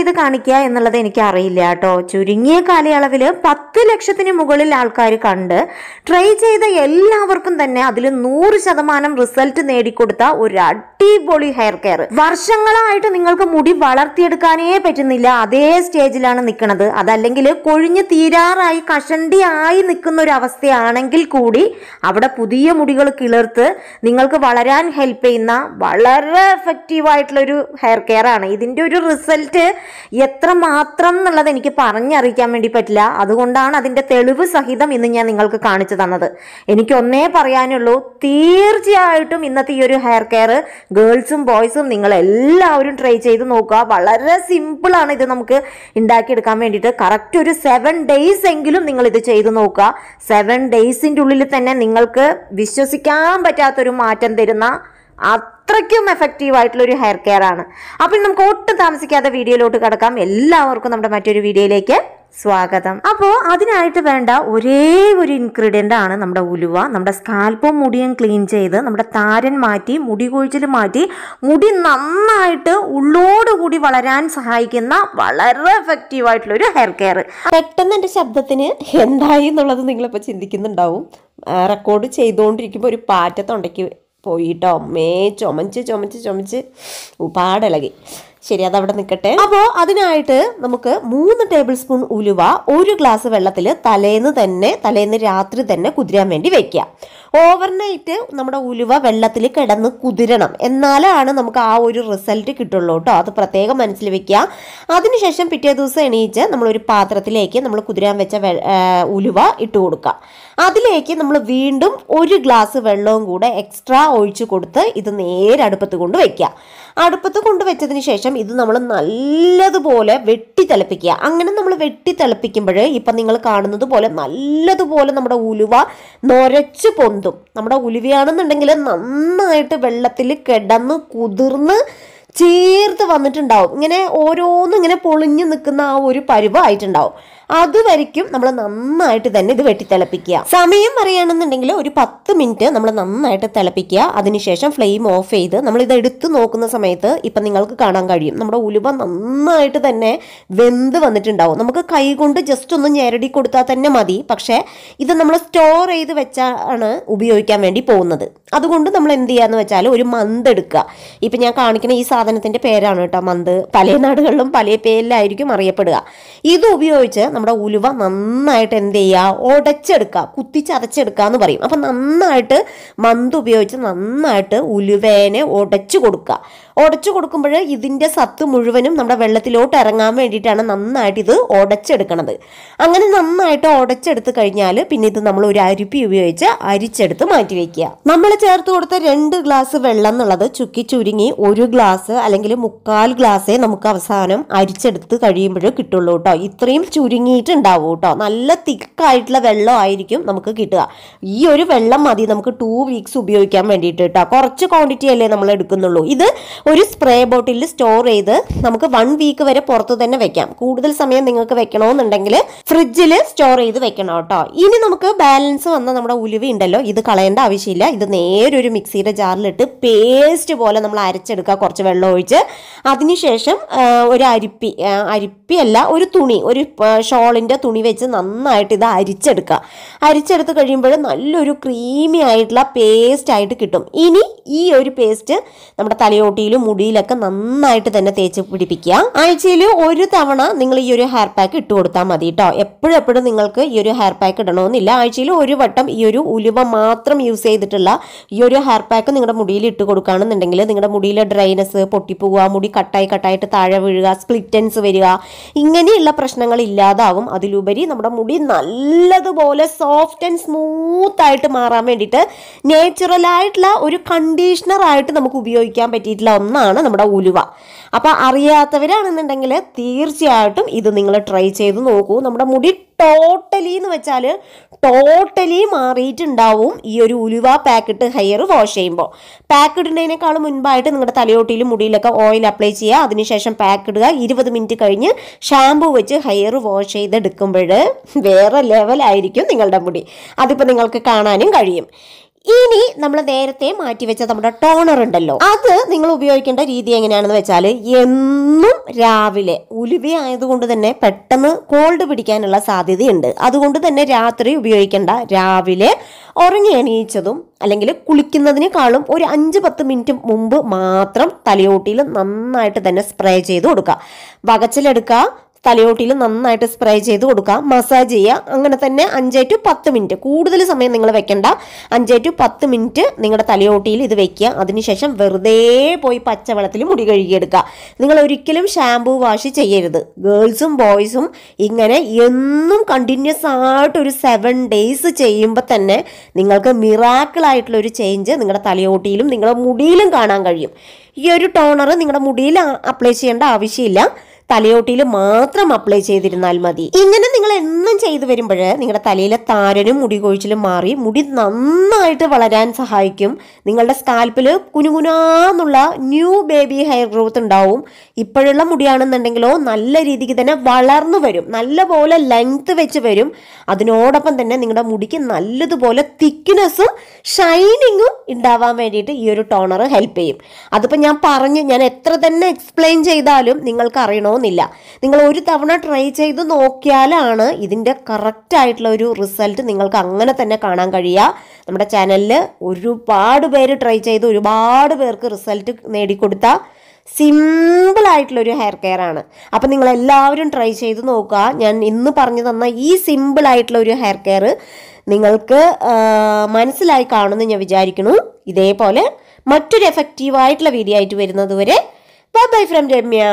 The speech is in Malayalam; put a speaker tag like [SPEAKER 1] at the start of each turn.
[SPEAKER 1] ചെയ്ത് കാണിക്കുക എന്നുള്ളത് എനിക്ക് അറിയില്ല കേട്ടോ ചുരുങ്ങിയ കാലയളവിൽ പത്ത് ലക്ഷത്തിന് മുകളിൽ ആൾക്കാർ കണ്ട് ട്രൈ ചെയ്ത എല്ലാവർക്കും തന്നെ അതിൽ നൂറ് ശതമാനം റിസൾട്ട് നേടിക്കൊടുത്ത ഒരു അടിപൊളി ഹെയർ കെയർ വർഷങ്ങളായിട്ട് നിങ്ങൾക്ക് മുടി വളർത്തിയെടുക്കാനേ പറ്റുന്നില്ല അതേ സ്റ്റേജിലാണ് നിൽക്കുന്നത് അതല്ലെങ്കിൽ കൊഴിഞ്ഞ് തീരാറായി കഷണ്ടി ആയി നിൽക്കുന്ന ഒരു അവസ്ഥയാണെങ്കിൽ കൂടി അവിടെ പുതിയ മുടികൾ കിളിർത്ത് നിങ്ങൾക്ക് വളരാൻ ഹെൽപ്പ് ചെയ്യുന്ന വളരെ എഫക്റ്റീവ് ആയിട്ടുള്ളൊരു ഹെയർ കെയർ ആണ് ഇതിൻ്റെ ഒരു റിസൾട്ട് എത്രമാത്രം എന്നുള്ളത് എനിക്ക് പറഞ്ഞറിയിക്കാൻ വേണ്ടി പറ്റില്ല അതുകൊണ്ടാണ് അതിൻ്റെ തെളിവ് സഹിതം ഇന്ന് ഞാൻ നിങ്ങൾക്ക് കാണിച്ചു തന്നത് എനിക്ക് പറയാനുള്ളൂ തീർച്ചയായിട്ടും ഇന്നത്തെ ഈ ഒരു ഹെയർ കെയർ ഗേൾസും ബോയ്സും നിങ്ങൾ എല്ലാവരും ട്രൈ ചെയ്ത് നോക്കുക വളരെ സിമ്പിളാണ് ഇത് നമുക്ക് ഉണ്ടാക്കിയെടുക്കാൻ വേണ്ടിയിട്ട് കറക്റ്റ് ഒരു സെവൻ ഡേയ്സ് എങ്കിലും നിങ്ങൾ ഇത് ചെയ്ത് നോക്കുക സെവൻ ഡേയ്സിൻ്റെ ഉള്ളിൽ തന്നെ നിങ്ങൾക്ക് വിശ്വസിക്കാൻ പറ്റാത്തൊരു മാറ്റം തരുന്ന അത്രയ്ക്കും എഫക്റ്റീവ് ആയിട്ടുള്ള ഒരു ഹെയർ കെയർ ആണ് അപ്പോൾ നമുക്ക് ഒട്ടും താമസിക്കാതെ വീഡിയോയിലോട്ട് കടക്കാം എല്ലാവർക്കും നമ്മുടെ മറ്റൊരു വീഡിയോയിലേക്ക് സ്വാഗതം അപ്പോൾ അതിനായിട്ട് വേണ്ട ഒരേ ഒരു ഇൻഗ്രീഡിയൻ്റ് ആണ് നമ്മുടെ ഉലുവ നമ്മുടെ സ്കാൽപ്പും മുടിയും ക്ലീൻ ചെയ്ത് നമ്മുടെ താരൻ മാറ്റി മുടി കൊഴിച്ചിൽ മാറ്റി മുടി നന്നായിട്ട് ഉള്ളോടുകൂടി വളരാൻ സഹായിക്കുന്ന വളരെ എഫക്റ്റീവ് ആയിട്ടുള്ള ഒരു ഹെയർ കെയർ പെട്ടെന്ന് എൻ്റെ ശബ്ദത്തിന് എന്തായി എന്നുള്ളത് നിങ്ങളിപ്പോൾ ചിന്തിക്കുന്നുണ്ടാവും റെക്കോർഡ് ചെയ്തുകൊണ്ടിരിക്കുമ്പോൾ ഒരു പാറ്റത്തൊണ്ടയ്ക്ക് പോയിട്ടോ മേ ചുമച്ച് ചുമച്ച് ചുമച്ച് പാടിളകി ശരി അതവിടെ നിൽക്കട്ടെ അപ്പോൾ അതിനായിട്ട് നമുക്ക് മൂന്ന് ടേബിൾ സ്പൂൺ ഉലുവ ഒരു ഗ്ലാസ് വെള്ളത്തിൽ തലേന്ന് തന്നെ തലേന്ന് രാത്രി തന്നെ കുതിരാൻ വേണ്ടി വെക്കുക ഓവർനൈറ്റ് നമ്മുടെ ഉലുവ വെള്ളത്തിൽ കിടന്ന് കുതിരണം എന്നാലാണ് നമുക്ക് ആ ഒരു റിസൾട്ട് കിട്ടുള്ളൂ കേട്ടോ അത് പ്രത്യേകം മനസ്സിൽ വെക്കുക അതിനുശേഷം പിറ്റേ ദിവസം എണീച്ച് നമ്മളൊരു പാത്രത്തിലേക്ക് നമ്മൾ കുതിരാൻ വെച്ച ഉലുവ ഇട്ട് കൊടുക്കുക അതിലേക്ക് നമ്മൾ വീണ്ടും ഒരു ഗ്ലാസ് വെള്ളവും കൂടെ എക്സ്ട്രാ ഒഴിച്ചു കൊടുത്ത് ഇത് നേരെ അടുപ്പത്ത് കൊണ്ട് വയ്ക്കുക അടുപ്പത്ത് കൊണ്ട് വെച്ചതിന് ശേഷം ഇത് നമ്മൾ നല്ലതുപോലെ വെട്ടി തിളപ്പിക്കുക അങ്ങനെ നമ്മൾ വെട്ടി തിളപ്പിക്കുമ്പോൾ ഇപ്പം നിങ്ങൾ കാണുന്നത് പോലെ നല്ലതുപോലെ നമ്മുടെ ഉലുവ നൊരച്ചു പൊന്തും നമ്മുടെ ഉലുവിയാണെന്നുണ്ടെങ്കിൽ നന്നായിട്ട് വെള്ളത്തിൽ കിടന്ന് കുതിർന്ന് ചേർത്ത് വന്നിട്ടുണ്ടാവും ഇങ്ങനെ ഓരോന്നും ഇങ്ങനെ പൊളിഞ്ഞു നിൽക്കുന്ന ആ ഒരു പരുവായിട്ടുണ്ടാവും അതുവരയ്ക്കും നമ്മൾ നന്നായിട്ട് തന്നെ ഇത് വെട്ടി തിളപ്പിക്കുക സമയം പറയുകയാണെന്നുണ്ടെങ്കിൽ ഒരു പത്ത് മിനിറ്റ് നമ്മൾ നന്നായിട്ട് തിളപ്പിക്കുക അതിനുശേഷം ഫ്ലെയിം ഓഫ് ചെയ്ത് നമ്മൾ ഇത് എടുത്തു നോക്കുന്ന സമയത്ത് ഇപ്പം നിങ്ങൾക്ക് കാണാൻ കഴിയും നമ്മുടെ ഉലുവ നന്നായിട്ട് തന്നെ വെന്ത് വന്നിട്ടുണ്ടാവും നമുക്ക് കൈ കൊണ്ട് ജസ്റ്റ് ഒന്ന് ഞെരടി കൊടുത്താൽ തന്നെ മതി പക്ഷേ ഇത് നമ്മൾ സ്റ്റോർ ചെയ്ത് വെച്ചാണ് ഉപയോഗിക്കാൻ വേണ്ടി പോകുന്നത് അതുകൊണ്ട് നമ്മൾ എന്ത് ചെയ്യാന്ന് വെച്ചാൽ ഒരു മന്ത് എടുക്കുക ഇപ്പം ഞാൻ കാണിക്കുന്ന ഈ സാധനത്തിൻ്റെ പേരാണ് കേട്ടോ മന്ത് പല നാടുകളിലും പല പേരിലായിരിക്കും അറിയപ്പെടുക ഇത് ഉപയോഗിച്ച് നമ്മുടെ ഉലുവ നന്നായിട്ട് എന്ത് ചെയ്യുക ഉടച്ചെടുക്കുക കുത്തിച്ചതച്ചെടുക്കുക എന്ന് പറയും അപ്പം നന്നായിട്ട് മന്ത് ഉപയോഗിച്ച് നന്നായിട്ട് ഉലുവേനെ ഉടച്ചു കൊടുക്കുക ഉടച്ചു കൊടുക്കുമ്പോൾ ഇതിൻ്റെ സത്ത് മുഴുവനും നമ്മുടെ വെള്ളത്തിലോട്ട് ഇറങ്ങാൻ വേണ്ടിയിട്ടാണ് നന്നായിട്ട് ഇത് ഉടച്ചെടുക്കണത് അങ്ങനെ നന്നായിട്ട് ഉടച്ചെടുത്ത് കഴിഞ്ഞാൽ പിന്നെ ഇത് നമ്മൾ ഒരു അരിപ്പി ഉപയോഗിച്ച് അരിച്ചെടുത്ത് മാറ്റി വയ്ക്കുക നമ്മൾ ചേർത്ത് കൊടുത്ത രണ്ട് ഗ്ലാസ് വെള്ളം എന്നുള്ളത് ചുക്കി ചുരുങ്ങി ഒരു ഗ്ലാസ് അല്ലെങ്കിൽ മുക്കാൽ ഗ്ലാസ്സേ നമുക്ക് അവസാനം അരിച്ചെടുത്ത് കഴിയുമ്പോഴേ കിട്ടുള്ളൂ കേട്ടോ ഇത്രയും ചുരുങ്ങിയിട്ടുണ്ടാവും കേട്ടോ നല്ല തിക്കായിട്ടുള്ള വെള്ളം ആയിരിക്കും നമുക്ക് കിട്ടുക ഈ ഒരു വെള്ളം മതി നമുക്ക് ടു വീക്സ് ഉപയോഗിക്കാൻ വേണ്ടിയിട്ട് കേട്ടോ കുറച്ച് ക്വാണ്ടിറ്റി അല്ലേ നമ്മൾ എടുക്കുന്നുള്ളൂ ഇത് ഒരു സ്പ്രേ ബോട്ടിലിൽ സ്റ്റോർ ചെയ്ത് നമുക്ക് വൺ വീക്ക് വരെ പുറത്ത് തന്നെ വെക്കാം കൂടുതൽ സമയം നിങ്ങൾക്ക് വെക്കണമെന്നുണ്ടെങ്കിൽ ഫ്രിഡ്ജിൽ സ്റ്റോർ ചെയ്ത് വെക്കണം കേട്ടോ ഇനി നമുക്ക് ബാലൻസ് വന്ന നമ്മുടെ ഉലുവ ഉണ്ടല്ലോ ഇത് കളയേണ്ട ആവശ്യമില്ല ഇത് നേരെ നേരൊരു മിക്സിയുടെ ജാറിലിട്ട് പേസ്റ്റ് പോലെ നമ്മൾ അരച്ചെടുക്കുക കുറച്ച് വെള്ളം ഒഴിച്ച് അതിനുശേഷം ഒരു അരിപ്പി അരിപ്പിയല്ല ഒരു തുണി ഒരു ഷോളിൻ്റെ തുണി വെച്ച് നന്നായിട്ട് ഇത് അരിച്ചെടുക്കുക അരിച്ചെടുത്ത് കഴിയുമ്പോൾ നല്ലൊരു ക്രീമി ആയിട്ടുള്ള പേസ്റ്റ് ആയിട്ട് കിട്ടും ഇനി ഈ ഒരു പേസ്റ്റ് നമ്മുടെ തലയോട്ടിയിലും മുടിയിലൊക്കെ നന്നായിട്ട് തന്നെ തേച്ച് പിടിപ്പിക്കുക ആഴ്ചയിൽ ഒരു തവണ നിങ്ങൾ ഈ ഒരു ഹെയർ പാക്ക് ഇട്ട് കൊടുത്താൽ മതി കേട്ടോ എപ്പോഴെപ്പോഴും നിങ്ങൾക്ക് ഈ ഒരു ഹെയർ പാക്ക് ഇടണമെന്നില്ല ആഴ്ചയിൽ ഒരു വട്ടം ഈ ഒരു ഉലുവ മാത്രം യൂസ് ചെയ്തിട്ടുള്ള ഈ ഒരു ഹെയർ പാക്ക് നിങ്ങളുടെ മുടിയിൽ ഇട്ട് കൊടുക്കുകയാണെന്നുണ്ടെങ്കിൽ നിങ്ങളുടെ മുടിയിലെ ഡ്രൈനസ് പൊട്ടിപ്പോവുക മുടി കട്ടായി കട്ടായിട്ട് താഴെ വീഴുക സ്പ്ലിറ്റൻസ് വരിക ഇങ്ങനെയുള്ള പ്രശ്നങ്ങൾ ഇല്ലാതാവും അതിലുപരി നമ്മുടെ മുടി നല്ലതുപോലെ സോഫ്റ്റ് ആൻഡ് സ്മൂത്ത് ആയിട്ട് മാറാൻ വേണ്ടിയിട്ട് നേച്ചുറലായിട്ടുള്ള ഒരു കണ്ടീഷണർ ആയിട്ട് നമുക്ക് ഉപയോഗിക്കാൻ പറ്റിയിട്ടുള്ള ഒന്നാണ് നമ്മുടെ ഉലുവ അപ്പോൾ അറിയാത്തവരാണെന്നുണ്ടെങ്കിൽ തീർച്ചയായിട്ടും ഇത് നിങ്ങൾ ട്രൈ ചെയ്ത് നോക്കൂ നമ്മുടെ മുടി ടോട്ടലി എന്ന് വെച്ചാൽ ടോട്ടലി മാറിയിട്ടുണ്ടാവും ഈ ഒരു ഉലുവ പാക്കറ്റ് ഹെയർ വാഷ് ചെയ്യുമ്പോൾ പാക്ക് മുൻപായിട്ട് നിങ്ങളുടെ തലയോട്ടിയിലും മുടിയിലൊക്കെ ഓയിൽ അപ്ലൈ ചെയ്യുക അതിനുശേഷം പാക്ക് ഇടുക ഇരുപത് മിനിറ്റ് കഴിഞ്ഞ് ഷാമ്പു വെച്ച് ഹെയർ വാഷ് ചെയ്തെടുക്കുമ്പോൾ വേറെ ലെവലായിരിക്കും നിങ്ങളുടെ മുടി അതിപ്പോൾ നിങ്ങൾക്ക് കാണാനും കഴിയും ഇനി നമ്മൾ നേരത്തെ മാറ്റിവെച്ച നമ്മുടെ ടോണർ ഉണ്ടല്ലോ അത് നിങ്ങൾ ഉപയോഗിക്കേണ്ട രീതി എങ്ങനെയാണെന്ന് വെച്ചാൽ എന്നും രാവിലെ ഉലുവി ആയതുകൊണ്ട് തന്നെ പെട്ടെന്ന് കോൾഡ് പിടിക്കാനുള്ള സാധ്യതയുണ്ട് അതുകൊണ്ട് തന്നെ രാത്രി ഉപയോഗിക്കേണ്ട രാവിലെ ഉറങ്ങി എണീച്ചതും അല്ലെങ്കിൽ കുളിക്കുന്നതിനേക്കാളും ഒരു അഞ്ച് പത്ത് മിനിറ്റ് മുമ്പ് മാത്രം തലയോട്ടിയിൽ നന്നായിട്ട് തന്നെ സ്പ്രേ ചെയ്ത് കൊടുക്കുക വകച്ചിലെടുക്കുക തലയോട്ടിയിൽ നന്നായിട്ട് സ്പ്രേ ചെയ്ത് കൊടുക്കുക മസാജ് ചെയ്യുക അങ്ങനെ തന്നെ അഞ്ച് ടു പത്ത് മിനിറ്റ് കൂടുതൽ സമയം നിങ്ങൾ വെക്കേണ്ട അഞ്ച് ടു പത്ത് മിനിറ്റ് നിങ്ങളുടെ തലയോട്ടിയിൽ ഇത് വെക്കുക അതിനുശേഷം വെറുതെ പോയി പച്ചവെള്ളത്തിൽ മുടി കഴുകിയെടുക്കുക നിങ്ങൾ ഒരിക്കലും ഷാമ്പൂ വാഷ് ചെയ്യരുത് ഗേൾസും ബോയ്സും ഇങ്ങനെ എന്നും കണ്ടിന്യൂസ് ആയിട്ട് ഒരു സെവൻ ഡേയ്സ് ചെയ്യുമ്പോൾ തന്നെ നിങ്ങൾക്ക് മിറാക്കിളായിട്ടുള്ള ഒരു ചേഞ്ച് നിങ്ങളുടെ തലയോട്ടിയിലും നിങ്ങളുടെ മുടിയിലും കാണാൻ കഴിയും ഈ ഒരു ടോണർ നിങ്ങളുടെ മുടിയിൽ അപ്ലൈ ചെയ്യേണ്ട ആവശ്യമില്ല തലയോട്ടിയിൽ മാത്രം അപ്ലൈ ചെയ്തിരുന്നാൽ മതി ഇങ്ങനെ നിങ്ങൾ എന്നും ചെയ്തു വരുമ്പോൾ നിങ്ങളുടെ തലയിലെ താരനും മുടി കൊഴിച്ചിലും മാറി മുടി നന്നായിട്ട് വളരാൻ സഹായിക്കും നിങ്ങളുടെ സ്കാൽപ്പിൽ കുനുകുനാന്നുള്ള ന്യൂ ബേബി ഹെയർ ഗ്രോത്ത് ഉണ്ടാവും ഇപ്പോഴുള്ള മുടിയാണെന്നുണ്ടെങ്കിലോ നല്ല രീതിക്ക് തന്നെ വളർന്നു വരും നല്ലപോലെ ലെങ്ത് വെച്ച് വരും അതിനോടൊപ്പം തന്നെ നിങ്ങളുടെ മുടിക്ക് നല്ലതുപോലെ തിക്നെസ്സും ഷൈനിങ്ങും ഉണ്ടാവാൻ വേണ്ടിയിട്ട് ഈ ഒരു ടോണർ ഹെൽപ്പ് ചെയ്യും അതിപ്പോൾ ഞാൻ പറഞ്ഞ് ഞാൻ എത്ര തന്നെ എക്സ്പ്ലെയിൻ ചെയ്താലും നിങ്ങൾക്ക് അറിയണോ പോകുന്നില്ല നിങ്ങൾ ഒരു തവണ ട്രൈ ചെയ്ത് നോക്കിയാലാണ് ഇതിൻ്റെ കറക്റ്റ് ആയിട്ടുള്ള ഒരു റിസൾട്ട് നിങ്ങൾക്ക് അങ്ങനെ തന്നെ കാണാൻ കഴിയുക നമ്മുടെ ചാനലിൽ ഒരുപാട് പേര് ട്രൈ ചെയ്ത് ഒരുപാട് പേർക്ക് റിസൾട്ട് നേടിക്കൊടുത്ത സിമ്പിൾ ഹെയർ കെയർ ആണ് അപ്പം നിങ്ങൾ എല്ലാവരും ട്രൈ ചെയ്ത് നോക്കുക ഞാൻ ഇന്ന് പറഞ്ഞു തന്ന ഈ സിമ്പിൾ ആയിട്ടുള്ള ഒരു ഹെയർ കെയർ നിങ്ങൾക്ക് മനസ്സിലായി കാണുമെന്ന് ഞാൻ വിചാരിക്കുന്നു ഇതേപോലെ മറ്റൊരു എഫക്റ്റീവായിട്ടുള്ള വീഡിയോ ആയിട്ട് വരുന്നത് വരെ ബൈ ഫ്രം രമ്യ